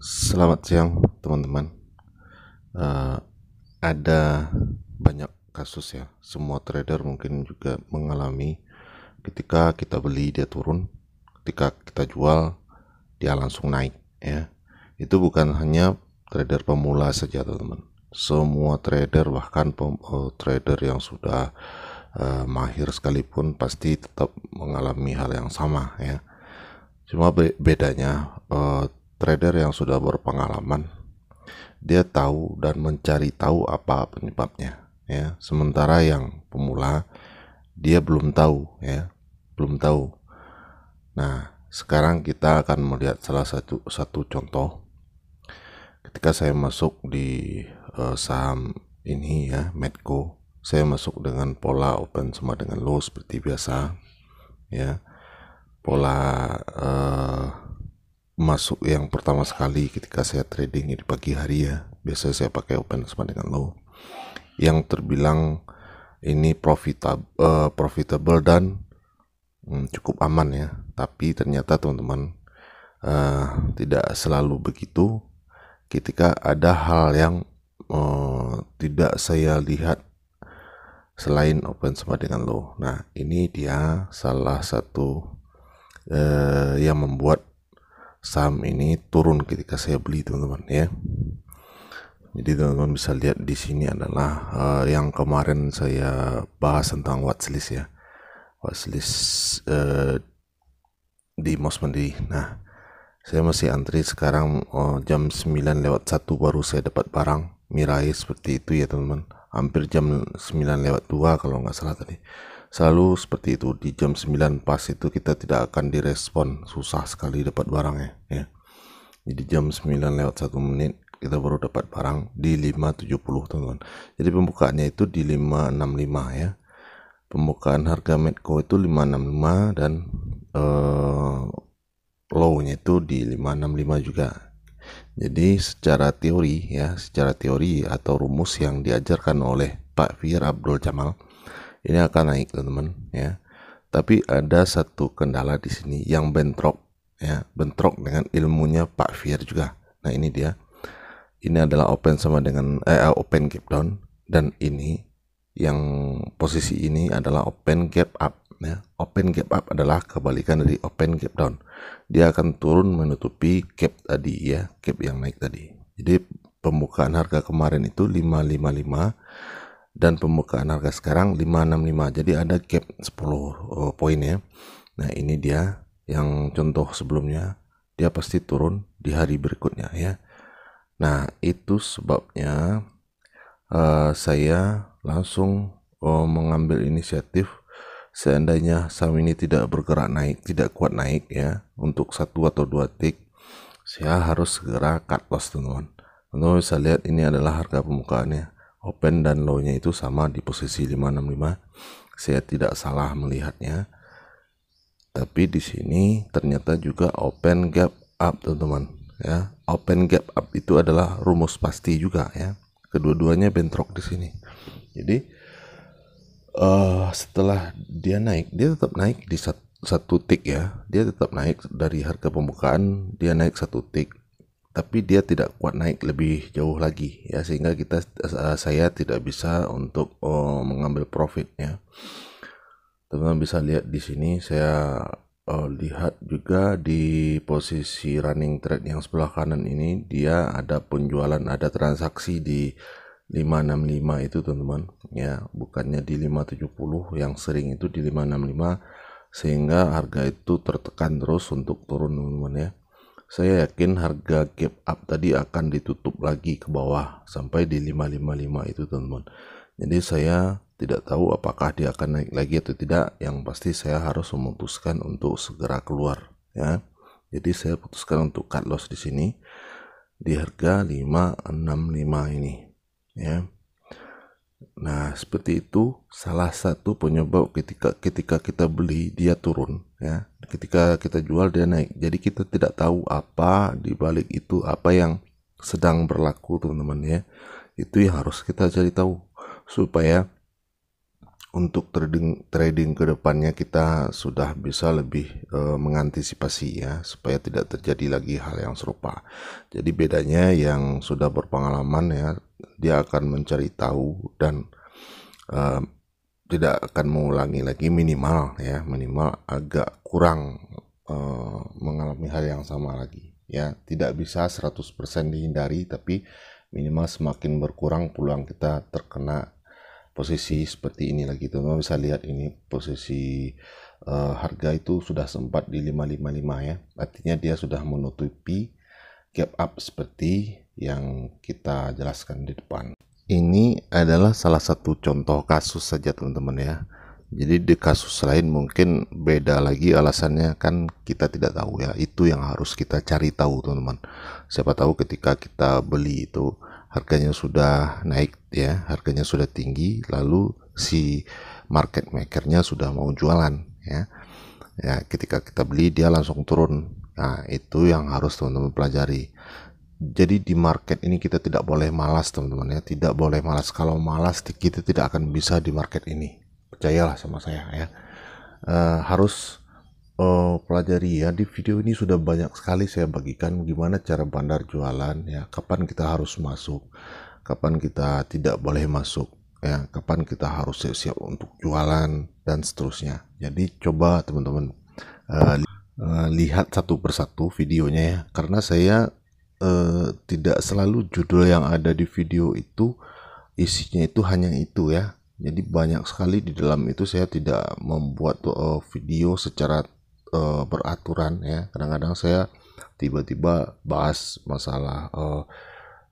Selamat siang teman-teman. Uh, ada banyak kasus ya. Semua trader mungkin juga mengalami ketika kita beli dia turun, ketika kita jual dia langsung naik ya. Itu bukan hanya trader pemula saja teman-teman. Semua trader bahkan pem, eh, trader yang sudah uh, mahir sekalipun pasti tetap mengalami hal yang sama ya. Cuma bedanya uh, trader yang sudah berpengalaman dia tahu dan mencari tahu apa penyebabnya ya sementara yang pemula dia belum tahu ya belum tahu nah sekarang kita akan melihat salah satu satu contoh ketika saya masuk di uh, saham ini ya Medco saya masuk dengan pola open sama dengan low seperti biasa ya pola uh, masuk yang pertama sekali ketika saya trading di pagi hari ya biasa saya pakai open sama dengan low yang terbilang ini profitable uh, profitable dan hmm, cukup aman ya tapi ternyata teman-teman uh, tidak selalu begitu ketika ada hal yang uh, tidak saya lihat selain open sama dengan low nah ini dia salah satu uh, yang membuat saham ini turun ketika saya beli teman-teman ya jadi teman-teman bisa lihat di sini adalah uh, yang kemarin saya bahas tentang watchlist ya watchlist uh, di Mosmandi nah saya masih antri sekarang uh, jam 9 lewat 1 baru saya dapat barang Mirai seperti itu ya teman-teman hampir jam 9 lewat 2 kalau nggak salah tadi selalu seperti itu di jam 9 pas itu kita tidak akan direspon susah sekali dapat barangnya ya jadi jam 9 lewat satu menit kita baru dapat barang di 570 teman-teman jadi pembukaannya itu di 565 ya pembukaan harga Medco itu 565 dan eh, low-nya itu di 565 juga jadi secara teori ya, secara teori atau rumus yang diajarkan oleh Pak Fir Abdul Jamal ini akan naik teman-teman ya tapi ada satu kendala di sini yang bentrok ya bentrok dengan ilmunya Pak Fier juga nah ini dia ini adalah open sama dengan eh, uh, open gap down dan ini yang posisi ini adalah open gap up ya open gap up adalah kebalikan dari open gap down dia akan turun menutupi gap tadi ya gap yang naik tadi jadi pembukaan harga kemarin itu 555 dan pembukaan harga sekarang 565 jadi ada cap 10 uh, poin ya nah ini dia yang contoh sebelumnya dia pasti turun di hari berikutnya ya nah itu sebabnya uh, saya langsung uh, mengambil inisiatif seandainya saham ini tidak bergerak naik tidak kuat naik ya untuk satu atau dua tick saya harus segera cut loss teman-teman teman-teman bisa lihat ini adalah harga pembukaannya open dan low-nya itu sama di posisi 565 saya tidak salah melihatnya tapi di sini ternyata juga open gap up teman-teman ya open gap up itu adalah rumus pasti juga ya kedua-duanya bentrok di sini jadi uh, setelah dia naik dia tetap naik di satu, satu tick ya dia tetap naik dari harga pembukaan dia naik satu tick tapi dia tidak kuat naik lebih jauh lagi ya sehingga kita eh, saya tidak bisa untuk oh, mengambil profitnya, teman-teman bisa lihat di sini saya oh, lihat juga di posisi running trade yang sebelah kanan ini dia ada penjualan ada transaksi di 565 itu teman-teman ya bukannya di 570 yang sering itu di 565 sehingga harga itu tertekan terus untuk turun teman-teman ya saya yakin harga gap up tadi akan ditutup lagi ke bawah sampai di 555 itu teman-teman jadi saya tidak tahu apakah dia akan naik lagi atau tidak yang pasti saya harus memutuskan untuk segera keluar ya jadi saya putuskan untuk cut loss di sini di harga 565 ini ya nah seperti itu salah satu penyebab ketika ketika kita beli dia turun ya ketika kita jual dia naik jadi kita tidak tahu apa di balik itu apa yang sedang berlaku teman-teman ya itu yang harus kita cari tahu supaya untuk trading trading kedepannya kita sudah bisa lebih e, mengantisipasi ya supaya tidak terjadi lagi hal yang serupa jadi bedanya yang sudah berpengalaman ya dia akan mencari tahu dan e, tidak akan mengulangi lagi minimal ya minimal agak kurang uh, mengalami hal yang sama lagi ya tidak bisa 100% dihindari tapi minimal semakin berkurang peluang kita terkena posisi seperti ini lagi teman-teman bisa lihat ini posisi uh, harga itu sudah sempat di 555 ya artinya dia sudah menutupi gap up seperti yang kita jelaskan di depan ini adalah salah satu contoh kasus saja teman-teman ya jadi di kasus lain mungkin beda lagi alasannya kan kita tidak tahu ya itu yang harus kita cari tahu teman-teman siapa tahu ketika kita beli itu harganya sudah naik ya harganya sudah tinggi lalu si market makernya sudah mau jualan ya ya ketika kita beli dia langsung turun nah itu yang harus teman-teman pelajari jadi di market ini kita tidak boleh malas teman-teman ya tidak boleh malas kalau malas kita tidak akan bisa di market ini percayalah sama saya ya uh, harus uh, pelajari ya di video ini sudah banyak sekali saya bagikan gimana cara bandar jualan ya kapan kita harus masuk kapan kita tidak boleh masuk ya kapan kita harus siap-siap untuk jualan dan seterusnya jadi coba teman-teman uh, uh, lihat satu persatu videonya ya karena saya eh, tidak selalu judul yang ada di video itu isinya itu hanya itu ya jadi banyak sekali di dalam itu saya tidak membuat uh, video secara uh, eh, beraturan ya kadang-kadang saya tiba-tiba bahas masalah uh,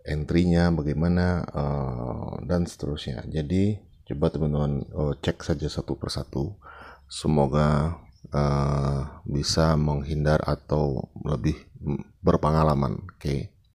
entry-nya bagaimana uh, dan seterusnya jadi coba teman-teman uh, cek saja satu persatu semoga uh, bisa menghindar atau lebih berpengalaman. Oke. Okay.